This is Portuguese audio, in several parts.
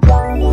Bye.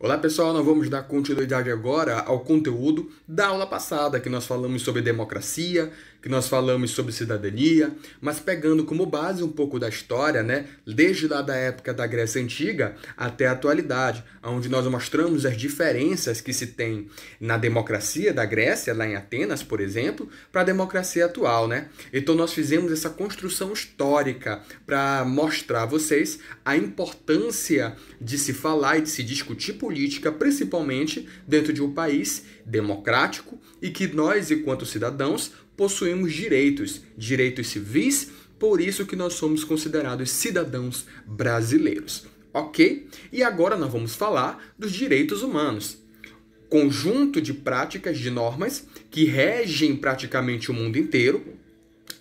Olá pessoal, nós vamos dar continuidade agora ao conteúdo da aula passada, que nós falamos sobre democracia, que nós falamos sobre cidadania, mas pegando como base um pouco da história, né, desde lá da época da Grécia Antiga até a atualidade, onde nós mostramos as diferenças que se tem na democracia da Grécia, lá em Atenas, por exemplo, para a democracia atual, né? Então nós fizemos essa construção histórica para mostrar a vocês a importância de se falar e de se discutir política, principalmente dentro de um país democrático e que nós, enquanto cidadãos, possuímos direitos, direitos civis, por isso que nós somos considerados cidadãos brasileiros. Ok? E agora nós vamos falar dos direitos humanos. Conjunto de práticas, de normas que regem praticamente o mundo inteiro,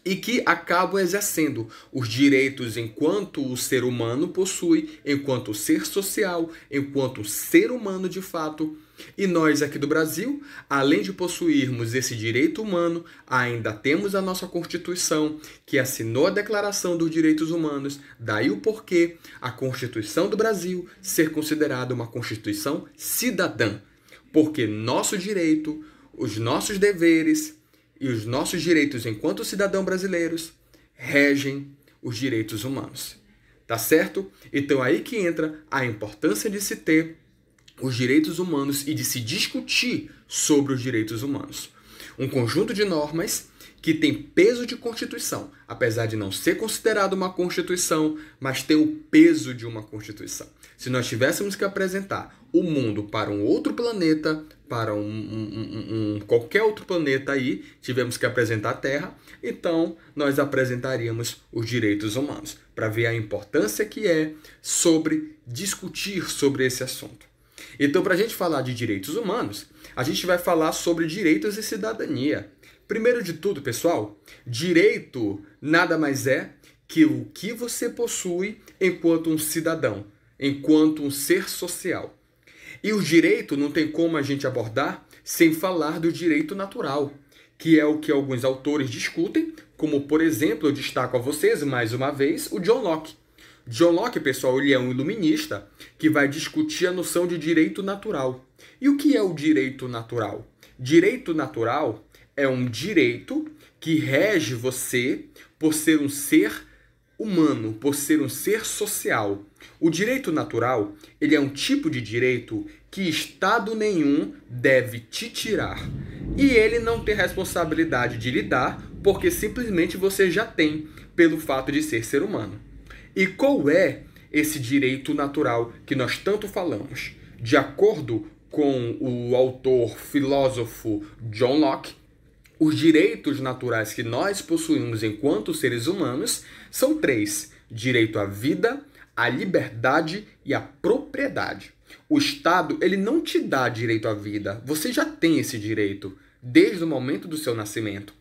e que acabam exercendo os direitos enquanto o ser humano possui, enquanto ser social, enquanto ser humano de fato. E nós aqui do Brasil, além de possuirmos esse direito humano, ainda temos a nossa Constituição, que assinou a Declaração dos Direitos Humanos, daí o porquê a Constituição do Brasil ser considerada uma Constituição cidadã. Porque nosso direito, os nossos deveres, e os nossos direitos enquanto cidadãos brasileiros regem os direitos humanos. Tá certo? Então aí que entra a importância de se ter os direitos humanos e de se discutir sobre os direitos humanos. Um conjunto de normas que tem peso de constituição, apesar de não ser considerado uma constituição, mas tem o peso de uma constituição. Se nós tivéssemos que apresentar o mundo para um outro planeta, para um, um, um, um, qualquer outro planeta aí, tivemos que apresentar a Terra, então nós apresentaríamos os direitos humanos, para ver a importância que é sobre discutir sobre esse assunto. Então, para a gente falar de direitos humanos, a gente vai falar sobre direitos e cidadania. Primeiro de tudo, pessoal, direito nada mais é que o que você possui enquanto um cidadão, enquanto um ser social. E o direito não tem como a gente abordar sem falar do direito natural, que é o que alguns autores discutem, como por exemplo, eu destaco a vocês mais uma vez o John Locke. John Locke, pessoal, ele é um iluminista que vai discutir a noção de direito natural. E o que é o direito natural? Direito natural é um direito que rege você por ser um ser humano por ser um ser social. O direito natural, ele é um tipo de direito que estado nenhum deve te tirar. E ele não tem responsabilidade de lhe dar, porque simplesmente você já tem pelo fato de ser ser humano. E qual é esse direito natural que nós tanto falamos? De acordo com o autor filósofo John Locke, os direitos naturais que nós possuímos enquanto seres humanos são três: direito à vida, à liberdade e à propriedade. O Estado ele não te dá direito à vida, você já tem esse direito desde o momento do seu nascimento.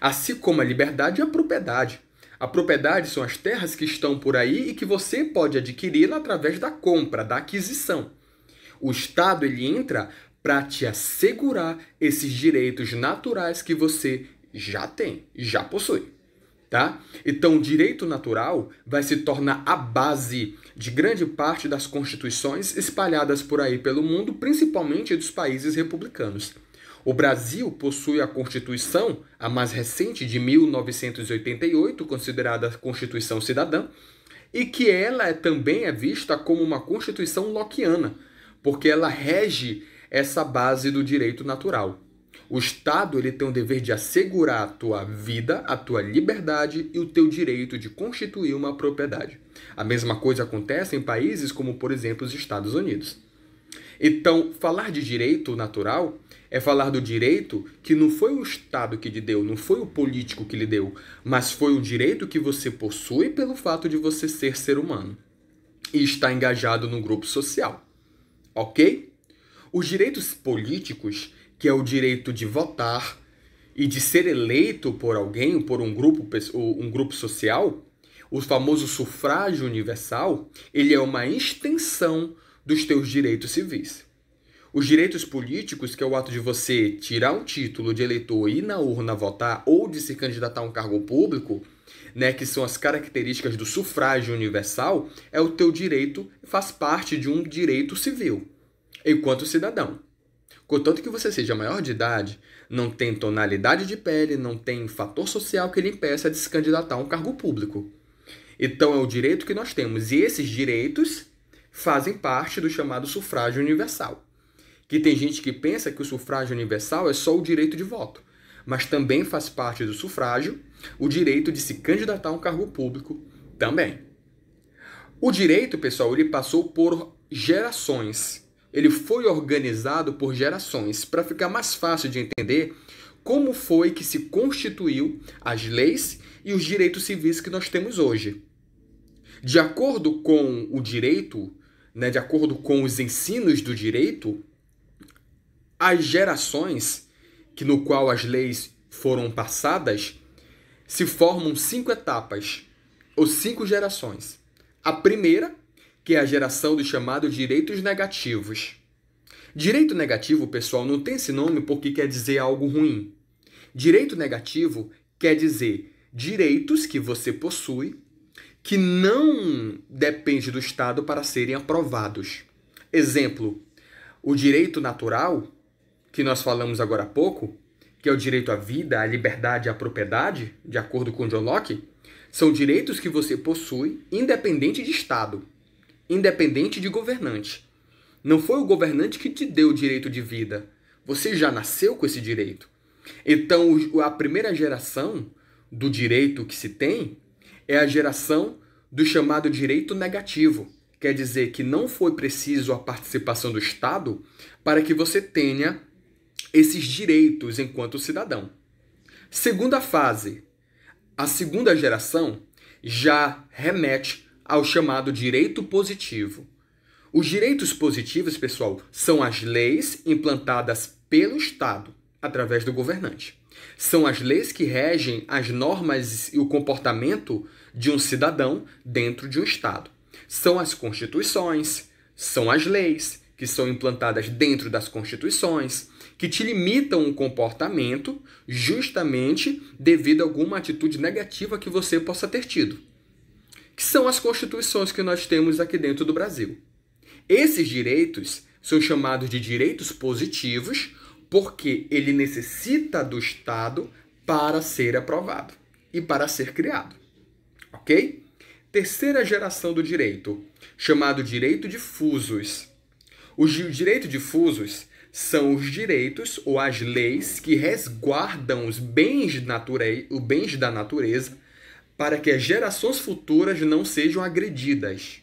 Assim como a liberdade e a propriedade. A propriedade são as terras que estão por aí e que você pode adquiri-la através da compra, da aquisição. O Estado ele entra para te assegurar esses direitos naturais que você já tem, já possui. Tá? Então, o direito natural vai se tornar a base de grande parte das constituições espalhadas por aí pelo mundo, principalmente dos países republicanos. O Brasil possui a Constituição, a mais recente de 1988, considerada Constituição Cidadã, e que ela é também é vista como uma Constituição loquiana, porque ela rege essa base do direito natural. O Estado ele tem o dever de assegurar a tua vida, a tua liberdade e o teu direito de constituir uma propriedade. A mesma coisa acontece em países como, por exemplo, os Estados Unidos. Então, falar de direito natural é falar do direito que não foi o Estado que lhe deu, não foi o político que lhe deu, mas foi o direito que você possui pelo fato de você ser ser humano e estar engajado num grupo social. Ok? Os direitos políticos, que é o direito de votar e de ser eleito por alguém, por um grupo, um grupo social, o famoso sufrágio universal, ele é uma extensão dos teus direitos civis. Os direitos políticos, que é o ato de você tirar um título de eleitor e ir na urna votar ou de se candidatar a um cargo público, né, que são as características do sufrágio universal, é o teu direito, faz parte de um direito civil enquanto cidadão. Contanto que você seja maior de idade, não tem tonalidade de pele, não tem fator social que lhe impeça de se candidatar a um cargo público. Então é o direito que nós temos, e esses direitos fazem parte do chamado sufrágio universal. Que tem gente que pensa que o sufrágio universal é só o direito de voto, mas também faz parte do sufrágio o direito de se candidatar a um cargo público também. O direito, pessoal, ele passou por gerações ele foi organizado por gerações para ficar mais fácil de entender como foi que se constituiu as leis e os direitos civis que nós temos hoje. De acordo com o direito, né, de acordo com os ensinos do direito, as gerações que no qual as leis foram passadas se formam cinco etapas ou cinco gerações. A primeira que é a geração dos chamados direitos negativos. Direito negativo, pessoal, não tem esse nome porque quer dizer algo ruim. Direito negativo quer dizer direitos que você possui que não depende do Estado para serem aprovados. Exemplo, o direito natural, que nós falamos agora há pouco, que é o direito à vida, à liberdade e à propriedade, de acordo com John Locke, são direitos que você possui independente de Estado independente de governante. Não foi o governante que te deu o direito de vida. Você já nasceu com esse direito. Então, a primeira geração do direito que se tem é a geração do chamado direito negativo. Quer dizer que não foi preciso a participação do Estado para que você tenha esses direitos enquanto cidadão. Segunda fase. A segunda geração já remete ao chamado direito positivo. Os direitos positivos, pessoal, são as leis implantadas pelo Estado através do governante. São as leis que regem as normas e o comportamento de um cidadão dentro de um Estado. São as constituições, são as leis que são implantadas dentro das constituições, que te limitam o comportamento justamente devido a alguma atitude negativa que você possa ter tido que são as constituições que nós temos aqui dentro do Brasil. Esses direitos são chamados de direitos positivos porque ele necessita do Estado para ser aprovado e para ser criado. Ok? Terceira geração do direito, chamado direito difusos. Os direitos difusos são os direitos ou as leis que resguardam os bens, naturei, os bens da natureza para que as gerações futuras não sejam agredidas.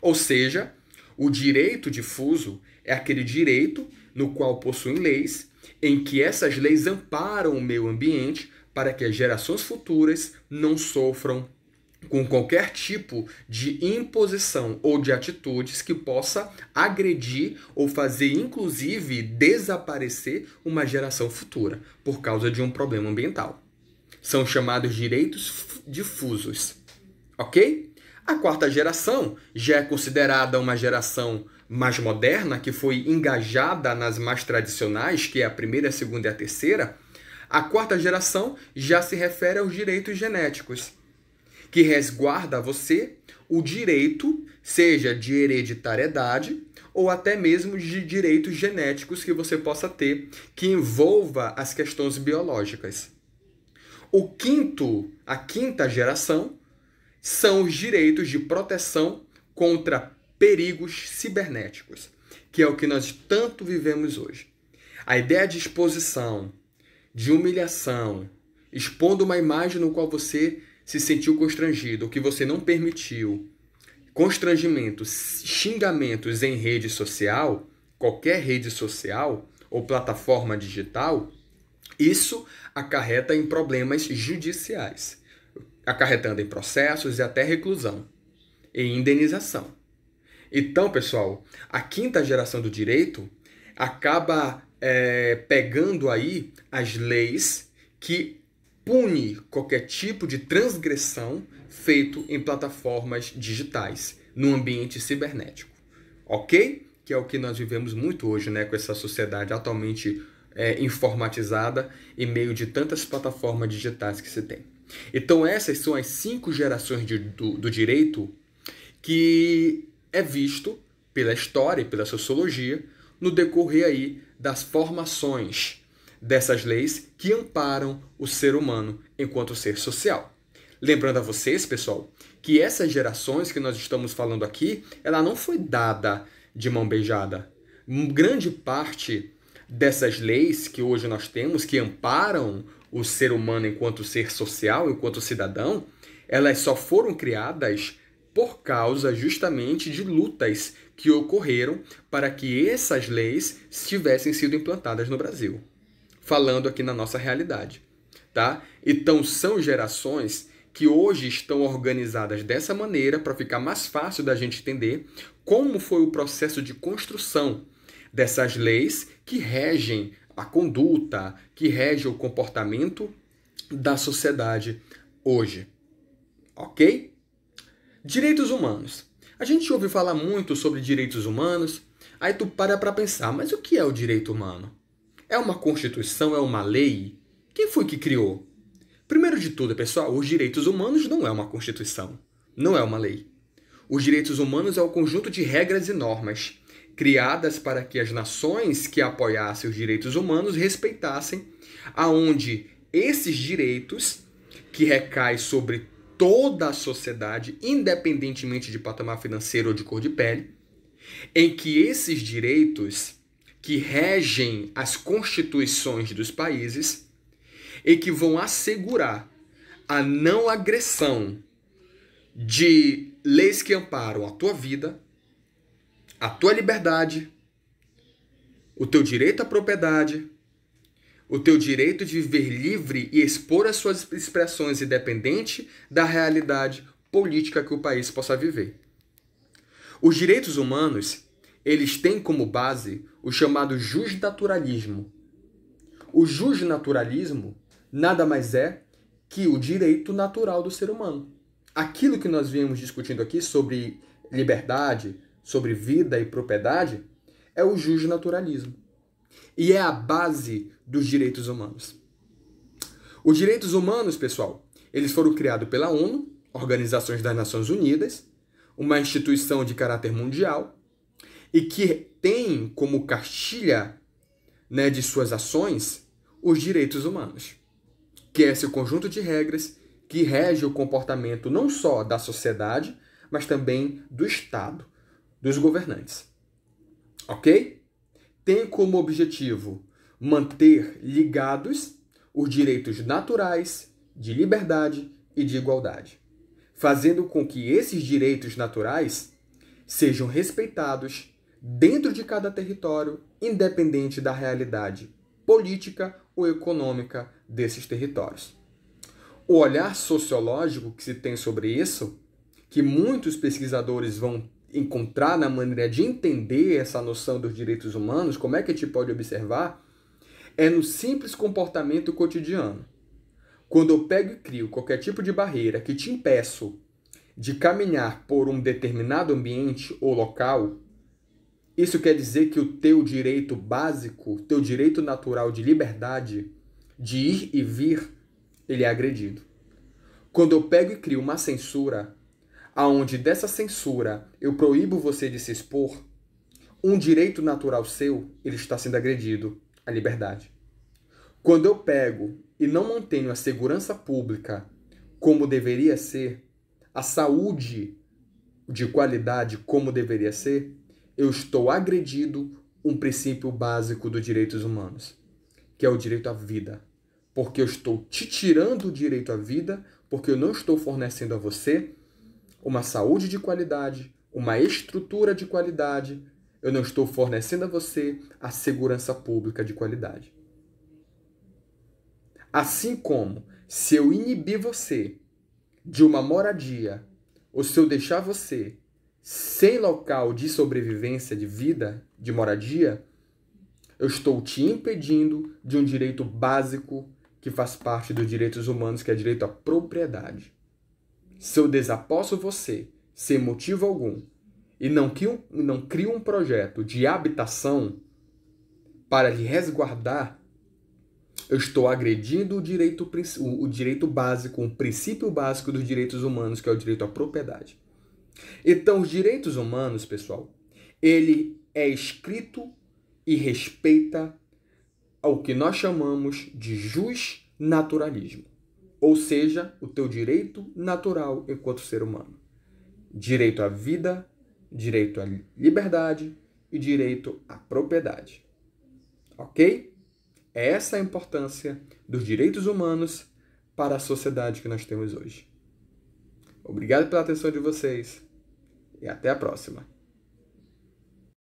Ou seja, o direito difuso é aquele direito no qual possuem leis, em que essas leis amparam o meio ambiente para que as gerações futuras não sofram com qualquer tipo de imposição ou de atitudes que possa agredir ou fazer, inclusive, desaparecer uma geração futura por causa de um problema ambiental. São chamados direitos difusos. Ok? A quarta geração já é considerada uma geração mais moderna, que foi engajada nas mais tradicionais, que é a primeira, a segunda e a terceira. A quarta geração já se refere aos direitos genéticos, que resguarda a você o direito, seja de hereditariedade ou até mesmo de direitos genéticos que você possa ter, que envolva as questões biológicas. O quinto, a quinta geração, são os direitos de proteção contra perigos cibernéticos, que é o que nós tanto vivemos hoje. A ideia de exposição, de humilhação, expondo uma imagem no qual você se sentiu constrangido, o que você não permitiu, constrangimentos, xingamentos em rede social, qualquer rede social ou plataforma digital, isso acarreta em problemas judiciais, acarretando em processos e até reclusão e indenização. Então, pessoal, a quinta geração do direito acaba é, pegando aí as leis que pune qualquer tipo de transgressão feito em plataformas digitais, no ambiente cibernético. Ok? Que é o que nós vivemos muito hoje, né, com essa sociedade atualmente é, informatizada em meio de tantas plataformas digitais que se tem. Então, essas são as cinco gerações de, do, do direito que é visto pela história e pela sociologia no decorrer aí das formações dessas leis que amparam o ser humano enquanto ser social. Lembrando a vocês, pessoal, que essas gerações que nós estamos falando aqui, ela não foi dada de mão beijada. Grande parte dessas leis que hoje nós temos, que amparam o ser humano enquanto ser social, enquanto cidadão, elas só foram criadas por causa justamente de lutas que ocorreram para que essas leis tivessem sido implantadas no Brasil. Falando aqui na nossa realidade, tá? Então são gerações que hoje estão organizadas dessa maneira para ficar mais fácil da gente entender como foi o processo de construção dessas leis que regem a conduta, que regem o comportamento da sociedade hoje. Ok? Direitos humanos. A gente ouve falar muito sobre direitos humanos, aí tu para para pensar, mas o que é o direito humano? É uma constituição? É uma lei? Quem foi que criou? Primeiro de tudo, pessoal, os direitos humanos não é uma constituição, não é uma lei. Os direitos humanos é o conjunto de regras e normas criadas para que as nações que apoiassem os direitos humanos respeitassem, aonde esses direitos que recaem sobre toda a sociedade, independentemente de patamar financeiro ou de cor de pele, em que esses direitos que regem as constituições dos países e que vão assegurar a não agressão de leis que amparam a tua vida, a tua liberdade, o teu direito à propriedade, o teu direito de viver livre e expor as suas expressões independente da realidade política que o país possa viver. Os direitos humanos, eles têm como base o chamado justnaturalismo. O justnaturalismo nada mais é que o direito natural do ser humano. Aquilo que nós viemos discutindo aqui sobre liberdade, sobre vida e propriedade é o justnaturalismo. E é a base dos direitos humanos. Os direitos humanos, pessoal, eles foram criados pela ONU, Organizações das Nações Unidas, uma instituição de caráter mundial, e que tem como cartilha né, de suas ações os direitos humanos, que é esse conjunto de regras que rege o comportamento não só da sociedade, mas também do Estado dos governantes. Ok? Tem como objetivo manter ligados os direitos naturais de liberdade e de igualdade, fazendo com que esses direitos naturais sejam respeitados dentro de cada território, independente da realidade política ou econômica desses territórios. O olhar sociológico que se tem sobre isso, que muitos pesquisadores vão encontrar na maneira de entender essa noção dos direitos humanos, como é que a gente pode observar, é no simples comportamento cotidiano. Quando eu pego e crio qualquer tipo de barreira que te impeço de caminhar por um determinado ambiente ou local, isso quer dizer que o teu direito básico, teu direito natural de liberdade, de ir e vir, ele é agredido. Quando eu pego e crio uma censura, aonde dessa censura eu proíbo você de se expor, um direito natural seu, ele está sendo agredido, a liberdade. Quando eu pego e não mantenho a segurança pública como deveria ser, a saúde de qualidade como deveria ser, eu estou agredido um princípio básico dos direitos humanos, que é o direito à vida. Porque eu estou te tirando o direito à vida, porque eu não estou fornecendo a você uma saúde de qualidade, uma estrutura de qualidade, eu não estou fornecendo a você a segurança pública de qualidade. Assim como se eu inibir você de uma moradia, ou se eu deixar você sem local de sobrevivência, de vida, de moradia, eu estou te impedindo de um direito básico que faz parte dos direitos humanos, que é direito à propriedade. Se eu desaposto você, sem motivo algum, e não crio, não crio um projeto de habitação para lhe resguardar, eu estou agredindo o direito, o direito básico, o princípio básico dos direitos humanos, que é o direito à propriedade. Então, os direitos humanos, pessoal, ele é escrito e respeita ao que nós chamamos de jus naturalismo ou seja, o teu direito natural enquanto ser humano. Direito à vida, direito à liberdade e direito à propriedade. Ok? É essa a importância dos direitos humanos para a sociedade que nós temos hoje. Obrigado pela atenção de vocês e até a próxima.